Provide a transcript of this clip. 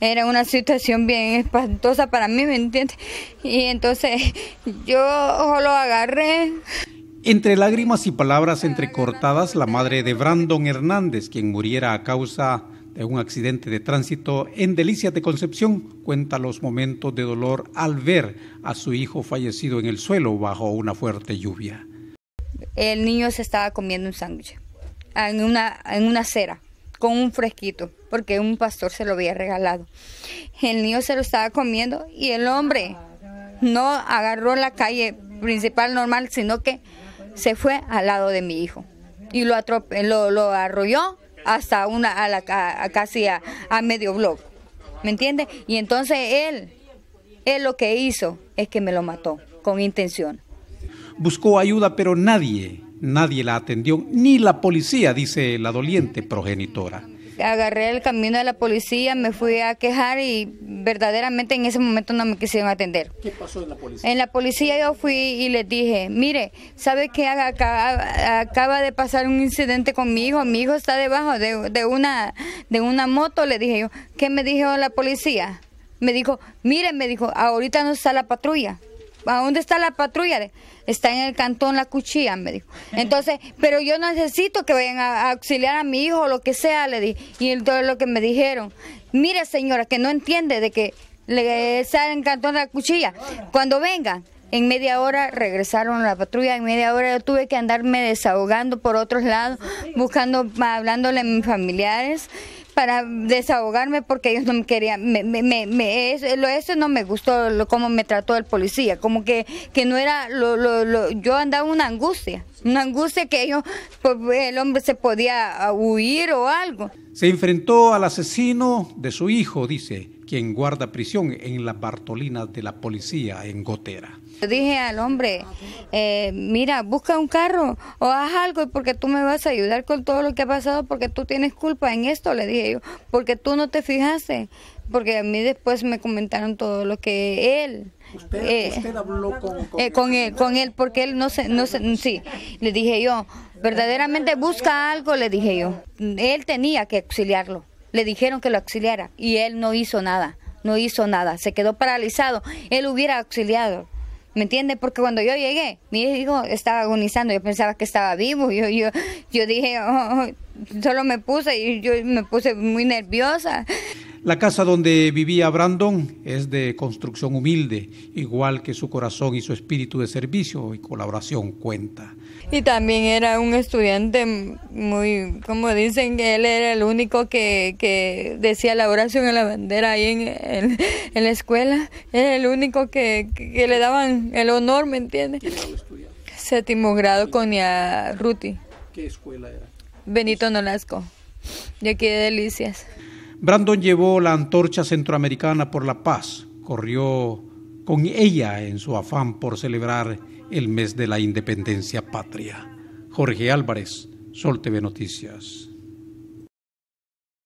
Era una situación bien espantosa para mí, ¿me entiendes? Y entonces yo lo agarré. Entre lágrimas y palabras entrecortadas, la madre de Brandon Hernández, quien muriera a causa de un accidente de tránsito en Delicias de Concepción, cuenta los momentos de dolor al ver a su hijo fallecido en el suelo bajo una fuerte lluvia. El niño se estaba comiendo un sándwich en una, en una con un fresquito, porque un pastor se lo había regalado. El niño se lo estaba comiendo y el hombre no agarró la calle principal normal, sino que se fue al lado de mi hijo y lo, atrope lo, arrolló hasta una, a la, casi a, medio bloque. ¿me entiende? Y entonces él, él lo que hizo es que me lo mató con intención. Buscó ayuda, pero nadie nadie la atendió, ni la policía, dice la doliente progenitora. Agarré el camino de la policía, me fui a quejar y verdaderamente en ese momento no me quisieron atender. ¿Qué pasó en la policía? En la policía yo fui y les dije, mire, ¿sabe qué? Acaba, acaba de pasar un incidente conmigo mi hijo, está debajo de, de, una, de una moto, le dije yo. ¿Qué me dijo la policía? Me dijo, mire, me dijo, ahorita no está la patrulla. ¿A dónde está la patrulla? Está en el cantón La Cuchilla, me dijo. Entonces, pero yo necesito que vayan a, auxiliar a mi hijo o lo que sea, le di. Y entonces lo que me dijeron, mire señora, que no entiende de que le está en el cantón La Cuchilla. Cuando vengan, en media hora regresaron a la patrulla, en media hora yo tuve que andarme desahogando por otros lados, buscando, hablándole a mis familiares para desahogarme porque ellos no me querían, me, me, eso, no me gustó, lo, cómo me trató el policía, como que, que no era, yo andaba una angustia una angustia que ellos, pues, el hombre se podía ah, huir o algo. Se enfrentó al asesino de su hijo, dice, quien guarda prisión en las Bartolinas de la policía en Gotera. Le dije al hombre, eh, mira, busca un carro o haz algo porque tú me vas a ayudar con todo lo que ha pasado porque tú tienes culpa en esto, le dije yo, porque tú no te fijaste, porque a mí después me comentaron todo lo que él usted, eh, eh, con, él, con él porque él no sé no sé sí le dije yo verdaderamente busca algo le dije yo él tenía que auxiliarlo le dijeron que lo auxiliara y él no hizo nada no hizo nada se quedó paralizado él hubiera auxiliado ¿Me entiende? Porque cuando yo llegué, mi hijo estaba agonizando, yo pensaba que estaba vivo, yo, yo, yo dije, oh, oh, solo me puse y yo me puse muy nerviosa. La casa donde vivía Brandon es de construcción humilde, igual que su corazón y su espíritu de servicio y colaboración cuenta. Y también era un estudiante muy, como dicen, él era el único que, decía la oración en la bandera ahí en, la escuela. Era el único que, le daban el honor, ¿me entiende? Séptimo grado con ya Ruti. ¿Qué escuela era? Benito Nolasco, de aquí de Delicias. Brandon llevó la antorcha centroamericana por la paz, corrió con ella en su afán por celebrar el mes de la independencia patria. Jorge Álvarez, Sol TV Noticias.